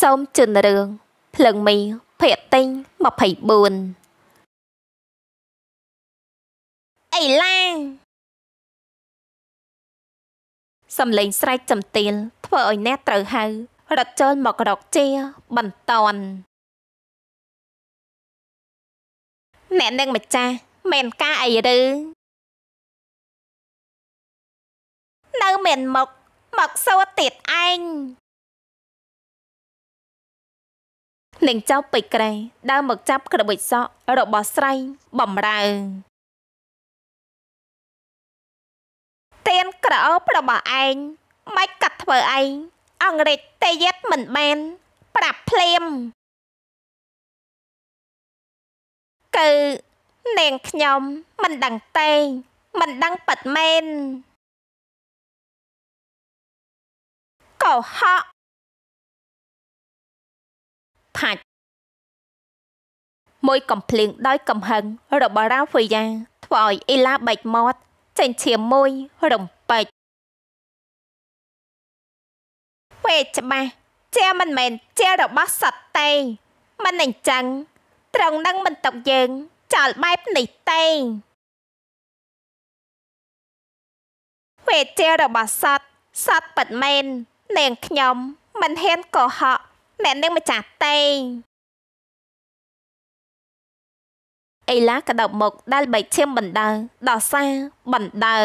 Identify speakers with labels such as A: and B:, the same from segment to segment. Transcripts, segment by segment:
A: សូមជឿនរឿងភ្លឹងមី ភាកតិញ24អីឡាសំលេងស្រែកចំ
B: ទៀលធ្វើឲ្យអ្នកត្រូវហៅរត់ចូលមករកជាបន្តន
A: អ្នកនឹងម្ចាស់មានការអីឬនៅមានមុខមកសួរទៀតឯងនិងចៅ
B: ពេជ្រក្រែដើរមកចាប់ក្របិចសក់របស់ស្រីបំរើទៀនក្រអូបរបស់ឯងមិនកាត់ធ្វើឯងអង្រេចតេយិតមិនបាន ប្រាប់ភ្លាម
A: គឺនាងខ្ញុំមិនដឹងទេមិនដឹងប៉ិតមែនកុហកផាច់មួយកំភ្លើងដោយ កំហឹងរបស់រាវ៉ាយ៉ាធ្វើឲ្យ
B: អ៊ីឡាបែកមាត់ចេញឈាមមួយរំពេច
C: ពេកច្បាស់ជាមិនមែនជារបស់សត្វទេមិនអញ្ចឹងត្រង់នឹងមិនຕົកយើងចោលបែបនេះទេ
B: ពេកជារបស់សត្វសត្វពិតមែននាងខ្ញុំ មិនហ៊ានកុហកអ្នកនឹងម្ចាស់តេង
A: អេឡាក៏ដប់មកដែលបៃឈាមបណ្ដើដល់សាបណ្ដើ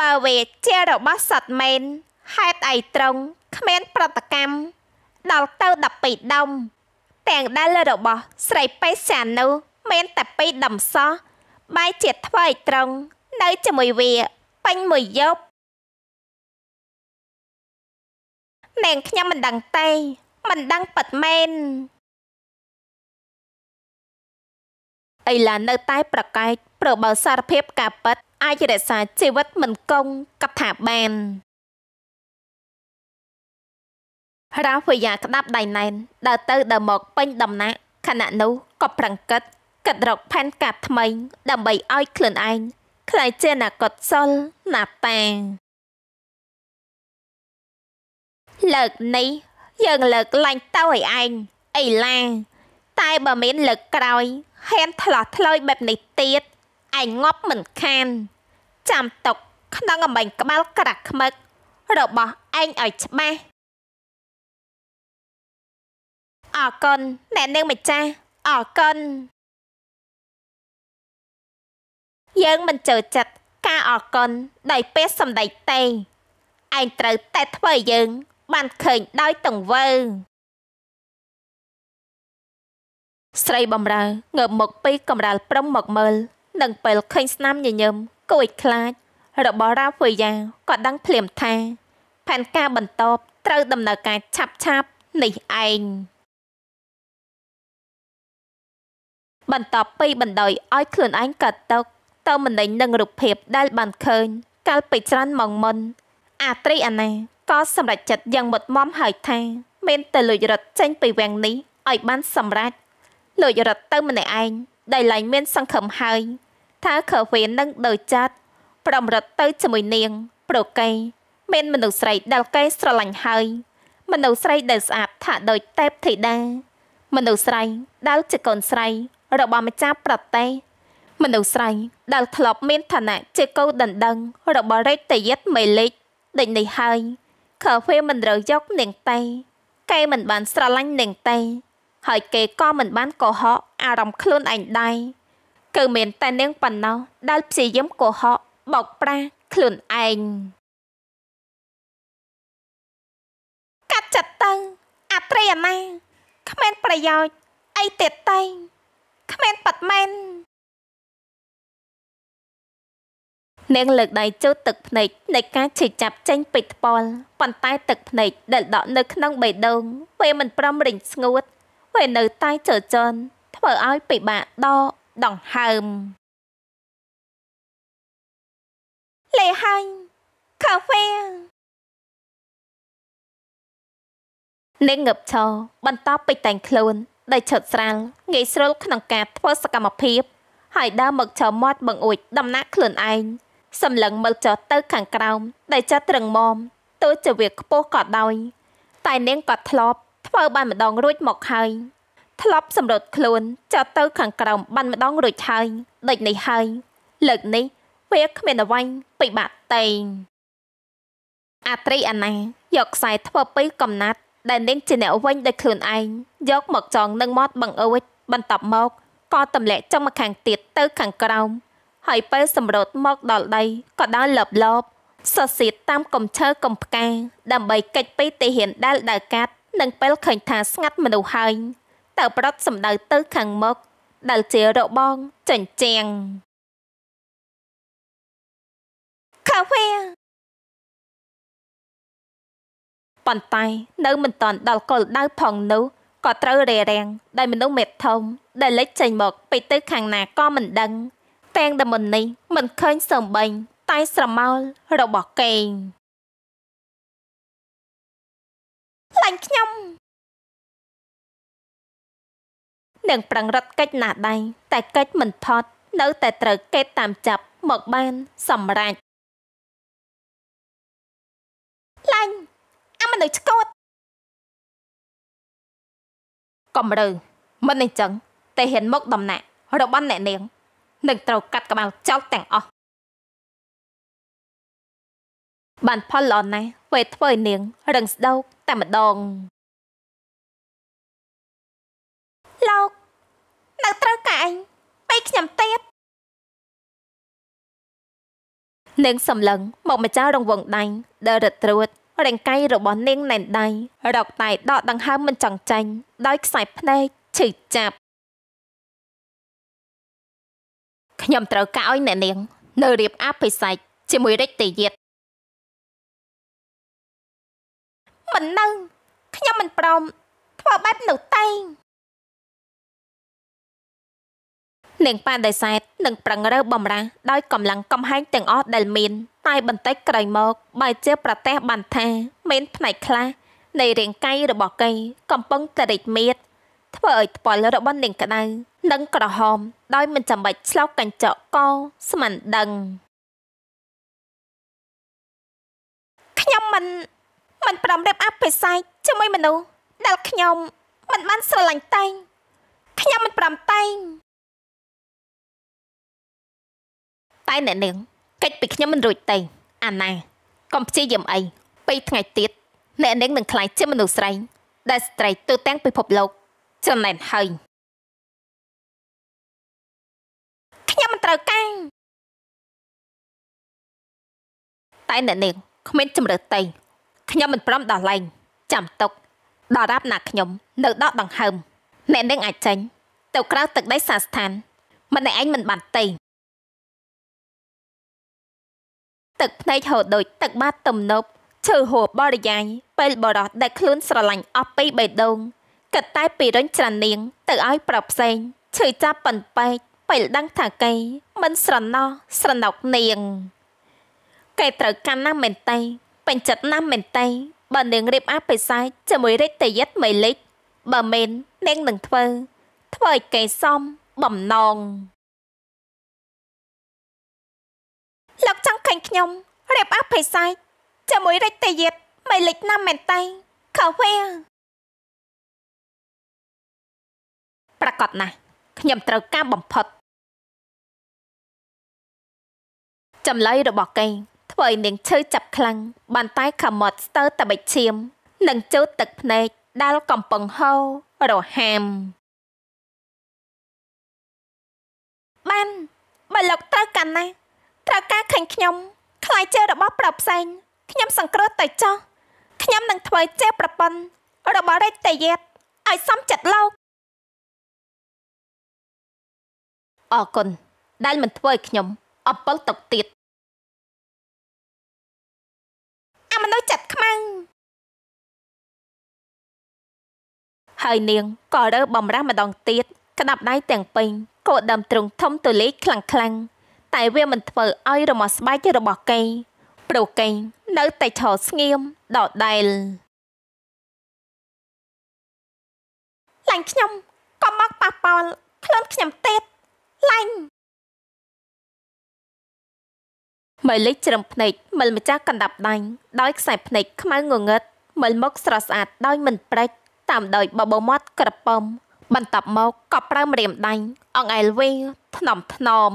C: បើវាជារបស់សត្វមែនហេតុអីត្រង់គ្មាន ប្រតកម្មដល់ទៅ12ដុំទាំងដែលរបស់ ស្រីបេសាននោះមាន តែ2ដុំសោះបែរជាធ្វើអីត្រង់នៅជាមួយវាព
B: េ
A: ញមួយយប់នាងខ្ញុំមិនដឹងទេមិនដឹងប៉ិតមែន
B: ឥឡានៅតែប្រកែកប្របើសារភាព ការប៉ិតអាចរក្សាជីវិតមិនកងកថាបានរ
C: ាវយាក្តាប់ដៃណែនដើរទៅ ដើរមក ពេញ ដំណាក់ខណៈនោះក៏ប្រឹងកឹតកឹករកផែនការថ្មីដើម្បីឲ្យខ្លួនឯងខ្លាយជាអនាគតសុល
B: ណាតាលើកនេះ
C: យើងលើកលែងតោឲ្យឯងអីឡាតែបើមាន លើកក្រោយហ៊ានឆ្លោះឆ្លោយបែបនេះទៀតឯងងាប់មិនខាន ចាំຕົកក្នុងអំបញ្ញក្បាលក្រាក់ខ្មឹករបស់ឯងឲ្យច្បាស់
A: អរគុណអ្នកនាងម្ចាស់អរគុណយើងមិនចូលចិត្តការអរគុណ
B: ដោយពេលសម្ដែងទេឯងត្រូវតែធ្វើយើងបានឃើញដោយតង្វើស្រីបំរើងើបមក
C: ពីកំរាលព្រំមកមើលនឹង ពេលឃើញស្នាមញញឹមគួយខ្លាច របស់រាវយ៉ាក៏ដឹងភ្លាមថា ផែនការបន្តត្រូវ ដំណើរការ ឆាប់ឆ
B: ាប់នេះឯងបន្
C: ទាប់ពីបណ្ដោយឲ្យខ្លួនឯងកាត់ទុកទៅមិនដេញនឹងរូបភាព ដែលបានឃើញកាលពីច្រើនម៉ោងមុនអាត្រីអាណាក៏សម្រេចចិត្តយ៉ាងមុតមមហើយថាមានតែលួចរត់ចេញពីវាំងនេះឲ្យបានសម្រេចលួចរត់ទៅម្នាក់ឯងដែលឡែងមានសង្ឃឹមហើយថាខើវេនឹងដើរចាត់ប្រំរត់ទៅជាមួយនាង ប្រកែមានមនុស្សស្រីដែលគេស្រឡាញ់ហើយ មនុស្សស្រីដែលស្អាតថាដូចទេពធីតាមនុស្សស្រីដែលជាកូនស្រីរបស់ម្ចាស់ប្រទេសមនុស្សស្រីដែលធ្លាប់មានឋានៈជាកូនដណ្ដឹង របស់រាជតាយិតមេលិចដូចនេះហើយកាហ្វេមិនរើយកនាងតៃគេមិនបានស្រឡាញ់នាងតៃហើយ គេក៏មិនបានកុហកអារម្មណ៍ខ្លួនឯងដែរគឺមានតែនាងប៉ុណ្ណោះដែលព្យាយាមកុហកបោកប្រាស់ខ្ល
B: ួនឯងកាត់ចិត្តទៅអត្រីអាណាគ្មាន ប្រយោជន៍អីទៀតតែគ្មានប៉ាត់មែននាងលើកដៃជូតទឹ
C: កភ្នែកនៃការឈឺចាប់ចេញពីថ្ពាល់ប៉ុន្តែទឹកភ្នែកដែលដក់នៅក្នុងបេះដូងវាមិនព្រមរិញស្ងួតវានៅតែចលចន់ធ្វើឲ្យពិបាកដ
A: កដង្ហើមលេហាញ់កាហ្វេ
C: នាងងឹបឈរបន្តពីតែងខ្លួន ដែលឈុតស្រាលងាយស្រួលក្នុងការធ្វើសកម្មភាពហើយដើរមកចោលមាត់បង្អួចដំណាក់ខ្លួនឯងសម្លឹងមើលចុះទៅខាងក្រោមដែលចាស់ត្រឹងមមទោះជាវាខ្ពស់ក៏ដោយ តែនាងក៏ធ្លាប់ធ្វើបានម្ដងរួចមកហើយ ធ្លាប់សម្រត់ខ្លួនចុះទៅខាងក្រោមបានម្ដងរួចហើយដូចនេះហើយ លើកនេះវាគ្មានអ្វីពិបាកតែងអាត្រីអាណាយកខ្សែធ្វើពីកំណាត់ដែលនាងជាអ្នកវិញដោយខ្លួនឯងយកមកចងនឹងមាត់បង្អួចបន្ទាប់មកក៏ទម្លាក់ចុងមកខាងទៀតទៅខាងក្រោមហើយពេលសម្រត់មកដល់ដីក៏ដើរលប លបសសៀតតាមកំឈើកំផ្កាដើម្បីកិច្ចពីទីហ៊ានដែលដើរកាត់ និងពេលឃើញថាស្ងាត់មនុស្សហើយតើប្រត់សម្ដៅទៅខាងមុខដែលជា
A: របងចិញ្ចៀងខាវ៉ែប៉ុន្តែនៅ មិនតាន់
B: ដ
C: ល់កុលដៅផងនោះក៏ត្រូវរារាំងដោយមនុស្សមេធំដែលលេចចេញមកពីទៅខាងណាក៏មិនដឹងទាំងតែមុននេះមិនឃើញសើមបិញតែស្រមោល
A: របស់កេងឡាញ់ខ្ញុំនឹងប្រឹងរត់កិច្ចណាស់ដៃ
B: តែកិច្ចមិនថត់នៅតែត្រូវគេតាមចាប់មកបានសម្រេច
A: ឡាញ់អាមនុស្សឆ្កូតកំរើមិនអញ្ចឹងតែហ៊ានមកដំណាក់
B: របស់អ្នកនាងនឹងត្រូវកាត់ក្បាលចោលទាំងអស់បានផលល្អណាស់ពេលធ្វើឲ្យនាង រឹងស្ដោកតែម្ដង
A: លោកនៅត្រូវកែអញពេលខ្ញុំទៀតនាងសម្លឹង
C: មកម្ចាស់រង្វង់ដៃដែលរត់ត្រួតរាងកាយរបស់នាងណែនដៃ រកតែដកដង្ហើមមិនចង់ចាញ់ដោយខ្សែភ្នែកឈឺចាប់
A: ខ្ញុំត្រូវការឲ្យអ្នកនាងនៅរៀបអាភិសេកជាមួយរិទ្ធទេយិតមិននៅខ្ញុំមិនព្រមធ្វើបែបនោះទេ
C: នាងប៉ាដេសែតនឹង ប្រឹងរើបំរាស់ដោយកម្លាំងកំហែងទាំងអស់ដែលមាន តែ បន្តិចក្រោយមកបើជាប្រទេសបានថាមានផ្នែកខ្លះនៃរាងកាយរបស់គេកំពុងតែរិចមៀតធ្វើឲ្យផ្ពាល់របស់នាងក្តៅនិងក្រហមដោយមិនចាំបាច់ឆ្លៅកញ្ចក់កស្មានដឹង
B: ខ្ញុំមិនមិនប្រំរៀបអភិសេកជាមួយមនុស្សដែលខ្ញុំមិនបានស្រឡាញ់តែងខ្ញុំមិនប្រំតែងតែអ្នកនាងកិច្ចពីខ្ញុំមិនរួចទេអាណាកុំព្យាយាមអីពេលថ្ងៃទៀតអ្នកនាងនឹងខ្លាចជាមនុស្សស្រី
A: ដែលស្ត្រីទូទាំងពិភពលោកចំណែនហើយត្រូវការ
C: តែអ្នកនាងគ្មានជំរើសតីខ្ញុំមិនព្រមដោះលែងចាំទុកដល់រាប់ណាខ្ញុំ នៅដកដង្ហើមអ្នកនាងអាចចេញទៅក្រៅទឹកដីសាស្ថាន
B: មិនឯងមិនបានតីទឹកភ្ន
C: ែកហូរដូចទឹកបាតទំនប់ឈើហួរបរិយាយពេលបរោះដែលខ្លួនស្រឡាញ់អស់ពីបេះដូងកាត់តែពីរញច្រាននាង ទៅឲ្យប្រាប់ផ្សេងឈឺចាប់ប៉ុនប៉ែកបិលដឹងថាកែមិនស្រណោះស្រណោកនាងកែត្រូវកាន់ណាស់មែនតៃពេញចិត្តណាស់មែនតៃបើនាងរៀបអាបិសាចជាមួយរិទ្ធយិតមេលិចបើមែននាងនឹងធ្វើធ្វើឲ្យកែសមបំណ
B: ងលោកចង់ឃើញខ្ញុំរៀបអាបិសាចជាមួយរិទ្ធយិតមេលិចណាស់មែនតៃខោវេ
A: ប្រកាសណាស់ខ្ញុំត្រូវការបំផុតចម្លើយរបស់កេងធ្វ
B: ើឲ្យនាងឈឺចាប់ខ្លាំងបានតែ ខមត់ស្ទើរតែបិចឈាមនិងជូតទឹកភ្នែកដែលកំពុងហូររហាម
C: បានបើលោកត្រូវកាន់ណាត្រូវការឃើញខ្ញុំ ខ្លាយជារបស់ប្រាប់ផ្សេង ខ្ញុំសង្គ្រោះទៅចោះខ្ញុំនឹងធ្វើជាប្រពន្ធរ
B: ប
A: ស់រេតតយេតឲ្យសំចិត្តលោកអរគុណដែលមិនធ្វើឲ្យខ្ញុំអពលទុកទៀតមនុស្សចិត្តខ្មៅ
C: ហើយនាងក៏រើបំរាស់ម្ដងទៀតក្តាប់ដៃ ទាំងពេញក៏ដើមទ្រុងធំទូលេខខ្លាំងខ្លាំងតែវាមិនធ្វើឲ្យ រមាស់ស្បែករបស់គេព្រោះគេនៅតែឈរស្ងៀមដដែល
A: ឡាញ់ខ្ញុំក៏មកប៉ះប៉ោលខ្លួនខ្ញុំទៀតឡាញ់មើលលេខជ្រឹមភ្នែក
C: មើលម្ចាស់កណ្ដាប់ដាញ់ដោយខ្សែភ្នែកខ្មៅងងឹតមើលមុខស្រស់ស្អាតដោយមិនប្រេចតាមដោយបបោមាត់ក្រពំបន្ទាប់មកក៏ប្រើម្រាមដាញ់អង្អែលវ
B: ិ
A: ញថ្នមថ្នម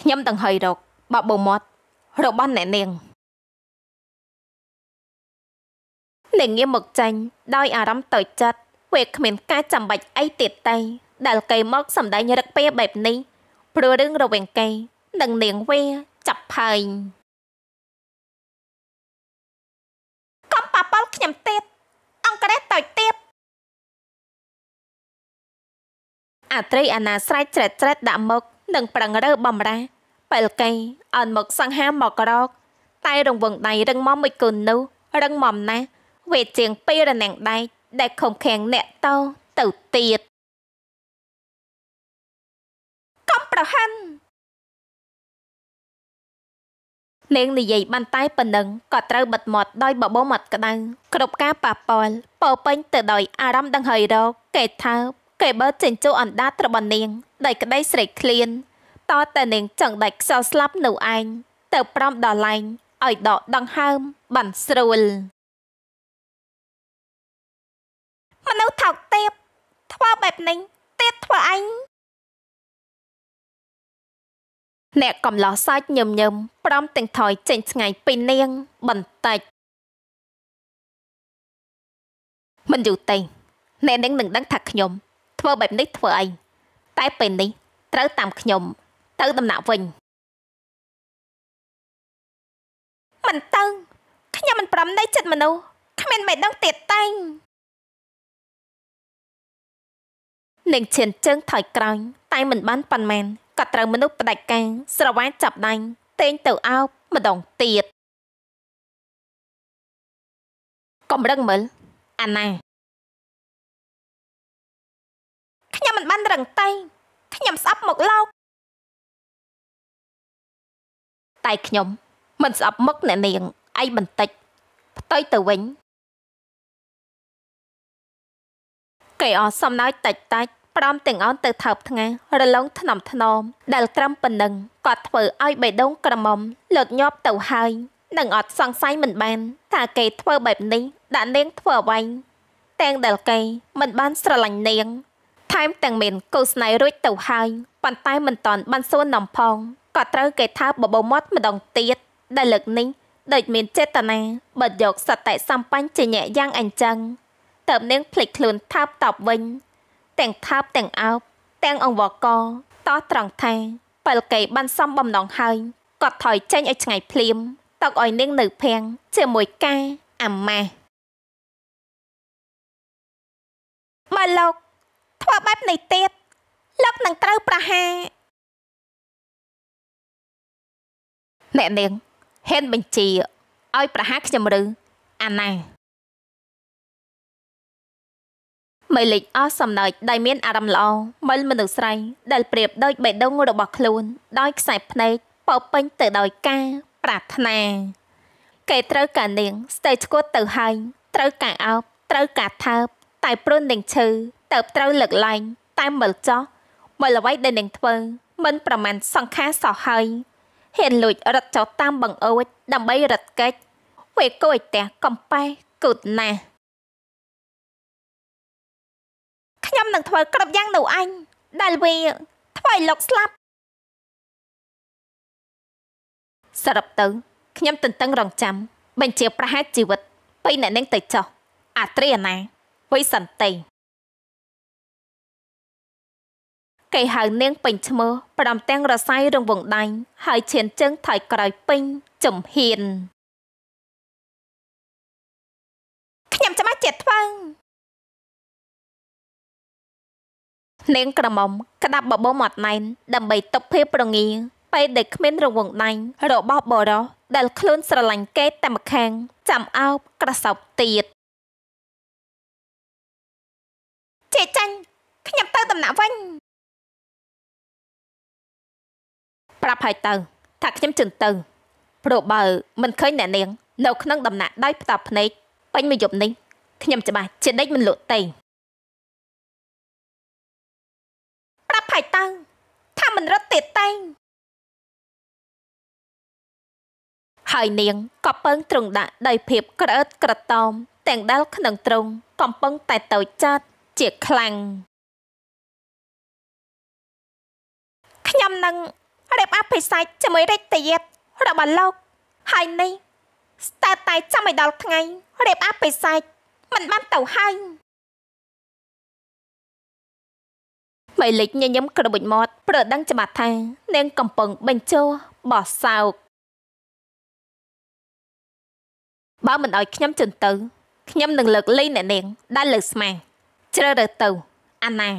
A: ខ្ញុំទាំងហើយរកបបោមាត់របស់អ្នកនាង
C: នាងងាកមកចាញ់ដោយ អារម្មណ៍តូចចិត្តវាគ្មានការចាំបាច់អីទៀតទេដែលគេមក សម្ដែងរឹកពេលបែបនេះព្រោះរឿងរវាងគេ
A: និងនាងវាចាប់ផែងកំប៉ាប៉លខ្ញុំទៀតអង្គរេតតូចទៀត
C: អត្រីអាណាស្រែកច្រេតច្រេតដាក់មុខនិងប្រឹងរើបំរាពេលកៃអន់មកសង្ហាមករកតែរង្វង់ដៃរឹងមមមួយគុណនោះរឹងមមណាស់វាជាងពីរនាងដៃដែលខំខាំងអ្នកតោទៅ
B: ទ
A: ៀតប្រហ័ននាងនិយាយបានតែប៉ុណ្ណឹងក៏ត្រូវបិទមាត់ដោយ
C: បបោមាត់ក្តៅគ្រប់ការប៉ះពាល់ពោពេញទៅដោយអារម្មណ៍ដឹងហើយរកកេតថា គេបើចិញ្ចោអណ្ដាតរបស់នាងដោយក្តីស្រេកឃ្លានតតែនាងចង់ដាច់ខ្សោស្លាប់នៅឯងទៅប្រំដល់ឡែងឲ្យដកដង្ហើមបានស្រួ
B: ល
A: មនុស្សថោកទៀបធ្វើបែបនេះទៀតធ្វើអញ
B: អ្នកកំឡោះសាច់ញឹមញឹមព្រមទាំងថយចេញថ្ងៃពីនាងបន្តិចមិនយូរទេអ្នកនឹងនឹងដឹងថាខ្ញុំ ធ្វើបែបនេះធ្វើអីតែពេលនេះត្រូវតាមខ្ញុំ ទៅដំណាក់វិញ
A: មិនទៅខ្ញុំមិនព្រមនៃចិត្តមនុស្សគ្មានមេដឹងទៀតតែង
B: នឹងឈានជើងថយក្រោយតែមិនបានប៉ុន្មានក៏ត្រូវមនុស្សផ្ដាច់កាំងស
A: ្រវែងចាប់ដាញ់តេងទៅអោបម្ដងទៀតកំរឹងមើលអាណាខ្ញុំមិនបានរឹងតែងខ្ញុំស្អប់មកលោកតែខ្ញុំ មិនស្អប់មុខអ្នកនាងឯងបន្តិច ផ្ទុយទៅវិញគេអស់សំណើច
C: តិចតាច់ផ្ដំទាំងអនទៅថើបថ្ងាសរលងថ្នមថ្នមដែលត្រឹមប៉ុណ្ណឹងគាត់ធ្វើឲ្យបេះដូងក្រមុំលត់ញាប់ទៅហើយនឹងអត់សង្ស័យមិនបាន ថាគេធ្វើបែបនេះដាក់នាងធ្វើអ្វីទាំងដែលគេមិនបានស្រឡាញ់នាង ថែមទាំងមានកូស្នៃរួចទៅហើយប៉ុន្តែមិនតាន់បានសួរនំផងក៏ត្រូវគេថាបបោមាត់ម្ដងទៀតដែលលើកនេះដូចមានចេតនាបិទយកសតិសម្បញ្ញជាញាក់យ៉ាងអញ្ចឹងតើបនាងភ្លេចខ្លួនថាបតបវិញទាំងថាបទាំងអោបទាំងអង្វកតត្រង់ថាបើកេបានសំបំណងហើយគាត់ថយចេញឲ្យឆ្ងាយភ្លាមទុកឲ្យនាងនៅភាំងជាមួយកា
A: អាម៉ាស់មកលោកធ្វើបែបនេះទៀតលោកនឹងត្រូវប្រហារអ្នកនាងហ៊ានបញ្ជាឲ្យប្រហារខ្ញុំឬអាណាមិលលេចអស់សំណើច
C: ដែលមានអារម្មណ៍ល្អមិលមនុស្សស្រីដែលប្រៀបដូចបេះដូងរបស់ខ្លួន ដោយខ្សែភ្នែកពោពេញទៅដោយការប្រាថ្នាគេត្រូវការនាង ស្ទេឆ្កួតទៅហើយត្រូវការអោបត្រូវការថើប តែព្រុននឹងឈឺទៅត្រូវលើកលែងតែមិលចោះមិលអ្វីដែលនឹងធ្វើមិនប្រមាណសង្ខារសោះហើយហ៊ានលួចរត់ចោលតាមបង្អួចដើម្បីរត់កិច្ចវេកួយតែ
A: កំប៉ែគុតណាស់ខ្ញុំនឹងធ្វើគ្រប់យ៉ាងនៅអញដែលវាធ្វើឲ្យលោកស្លាប់
B: សរុបទៅខ្ញុំទន្ទឹងរង់ចាំបញ្ជាប្រហារជីវិតពីអ្នកនឹងទៅចោះអាត្រីអាណាវ័យសន្តិគេហៅនាងពេញឈ្មោះព្រមទាំងរស័យរងវងដាញ់
A: ហើយឈានជើងថយក្រោយពេញចំហ៊ានខ្ញុំច្បាស់ចិត្តធ្វើ
C: ភ្នែងក្រមុំក្តាប់បបោមាត់ណែនដើម្បីទប់ភាពប្រងាពេលដែលគ្មានរង្វង់ដៃរបស់បរោះដែលខ្លួនស្រឡាញ់គេតែម្ខាង ចាំអោ
B: ប
A: ក្រសោបទៀតចេចាញ់ខ្ញុំទៅ ដំណាក់វិញប្រាប់ហើយ
C: ទៅថាខ្ញុំជន់ទៅព្រោះបើមិនឃើញអ្នកនាងនៅក្នុងដំណាក់ដៃផ្ដាប់ភ្នែកពេញមួយយប់នេះខ្ញុំច្បាស់ជាដេកមិនលក់ទេ
A: បាយតៅថាមិនរត់ទៀតតែងហើយនាងក៏ពឹងទ្រង់ដាក់ដោយភាពក្រ
B: ើតក្រតោមទាំងដែលក្នុងទ្រង់កំពឹងតែតូចចត់ជាខ្លាំងខ្ញុំនឹងរៀបអភិសេកជាមួយរាជទាយរបស់លោកហើយនេះស្ទើរតែចាំឲ្យដល់ថ្ងៃរៀបអភិសេកមិនបានទៅហើយវៃលិចញញឹមក្របិចមាត់ប្រដឹងច្បាស់ថានាងកំពុងបញ្ចោបោះសោកបើមិនអោយខ្ញុំជន់ទៅខ្ញុំនឹងលើកលែងអ្នកនាង ដែលលើស្មាជ្រើរើសទៅ អា
A: ណា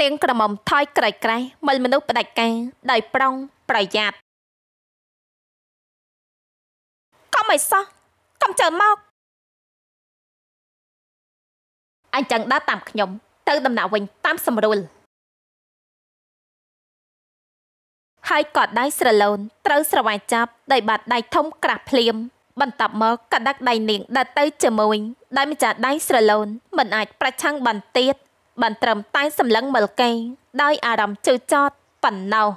A: នាងក្រមុំថយក្រៃក្រៃមិលមនុស្សផ្ដាច់ការដោយប្រុងប្រយ័ត្នកុំឲ្យសោះកំចើមកអញ្ចឹងដើរតាមខ្ញុំ ទៅ ដំណាក់វិញតាមសម្រួល
B: ហើយក៏ដៃស្រឡូន ត្រូវស្រវាយចាប់ដោយបាត់ដៃ
C: ធំក្រាស់ភ្លាមបន្ទាប់មកក៏ដាក់ដៃនាងដើរទៅជាមួយដែលម្ចាស់ដៃស្រឡូនមិនអាច ប្រឆាំងបានទៀតបានត្រឹមតែសម្លឹងមើលគេដោយអារម្មណ៍ជឿចត់ប៉ុណ្ណោះ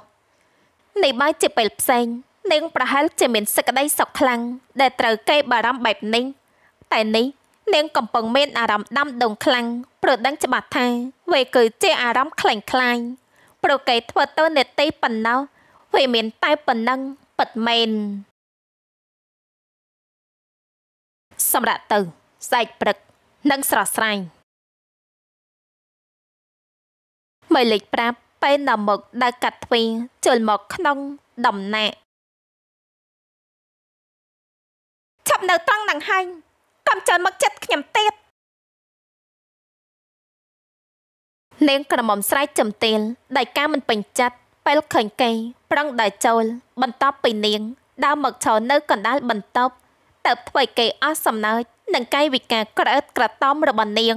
C: នេះបើជាពេលផ្សេង នាងប្រហែលជាមានសក្តីសុខខ្លាំងដែលត្រូវគេ បារម្ភបែបនេះតែនេះនាងកំពុងមានអារម្មណ៍ដាំដុងខ្លាំងប្រដឹងច្បាស់ថាវាគឺជាអារម្មណ៍ខ្លាំងខ្លាយប្រកែកធ្វើទៅនេតិប៉ុណ្ណោះវាមាន តែប៉ុណ្ណឹងពិតមែន
A: សម្រាប់ទៅសែកព្រឹកនិងស្រស់ស្រាយមកលេខប្រាប់ពេលដល់មកដល់កាត់ទ្វារជុលមកក្នុងដំណាក់ឆាប់នៅត្រង់នឹងហាញ់កម្មចើមកចិត្តខ្ញុំទៀតនាងក្រមុំស្រែកចំទៀលដៃក
B: ា
C: រមិនពេញចិត្តពេលឃើញគេប្រឹងដើរចូល បន្ទាប់ពីនាងដើរមកឈរនៅកណ្ដាលបន្ទប់តើបធ្វើគេអស់សំណើចនឹងកាយវិការក្រើតក្រតំរបស់នាង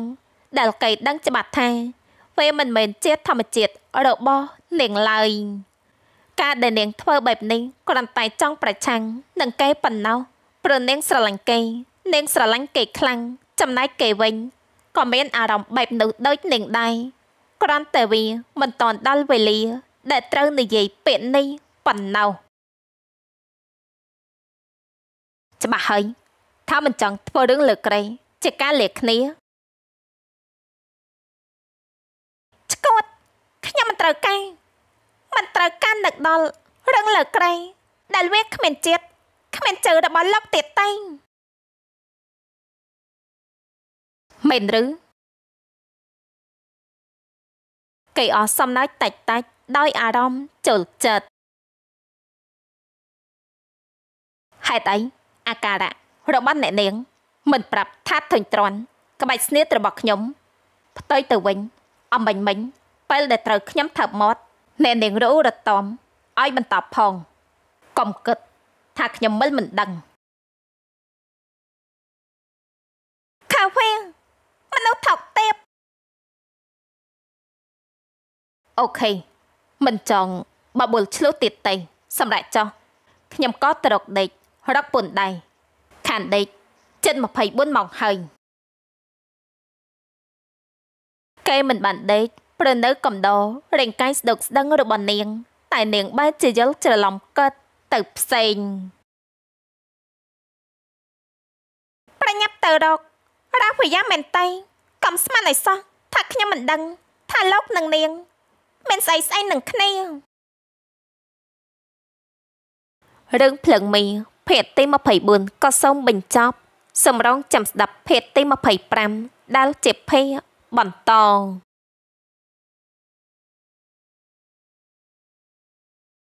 C: ដែលគេដឹងច្បាស់ថាវាមិនមែនជាធម្មជាតិរបស់នាងឡើយការដែលនាង ធ្វើបែបនេះគ្រាន់តែចង់ប្រឆាំងនឹងគេប៉ុណ្ណោះព្រោះនាងស្រឡាញ់គេនាងស្រឡាញ់គេខ្លាំងចំណែកគេវិញក៏មានអារម្មណ៍បែបនោះដូចនាងដែរគ្រាន់តែវាមិនតន់ដល់វេ
B: លា ដែល ត្រូវនិយាយពាក្យនេះប៉ុណ្ណោះច្បាស់ហើយថាមិនចង់ធ្វើរឿងលើក្រេជាការលាគ្នាឆ្កត់ខ្ញុំមិនត្រូវការមិនត្រូវការនឹកដល់រឿងលើក្រេដែលវាគ្មានជាតិ
A: គ្មានជើរបស់លោកទៀតតែងមែនឬគេអស់សំណើចតិចតិចដោយ អារម្មណ៍ជលចិត្ត
C: ហេតុអីអាការៈរបស់អ្នកនាង មិនប្រាប់ថាធុញទ្រាន់ ក្បាច់ស្នៀតរបស់ខ្ញុំ ផ្ទុយទៅវិញអំបញ្មិញពេលដែលត្រូវខ្ញុំថាប់មាត់អ្នកនាងរੂរត់តំឲ្យបន្តផងកុំគិត ថាខ្ញុំ
B: មិ
A: នមិនដឹងអូខេ
C: មិនចង់បបុលឆ្លុះទៀតទេសម្រាប់ចោះខ្ញុំក៏ទៅរកដេករកពុនដែរខានដេកជិត24ម៉ោងហើយ
B: គេមិនបានដេកព្រនៅ កំដររាងកាយស្ដុកស្ដឹងរបស់នាង តែនាងបែរជាយល់ច្រឡំកើតទៅផ្សេងប្រញាប់ទៅរករ៉ាវយ៉ាមែនតៃកំស្មានឲ្យសោះថាខ្ញុំមិនដឹង ថាលោកនឹងនាងមិនស្អីស្អីនឹងគ្នារឿងភ្លឹងមី ភេទទី24ក៏សូមបញ្ចប់សម្រងចាំស្ដាប់ភេទទី25
A: ដែលជាភេទបន្ត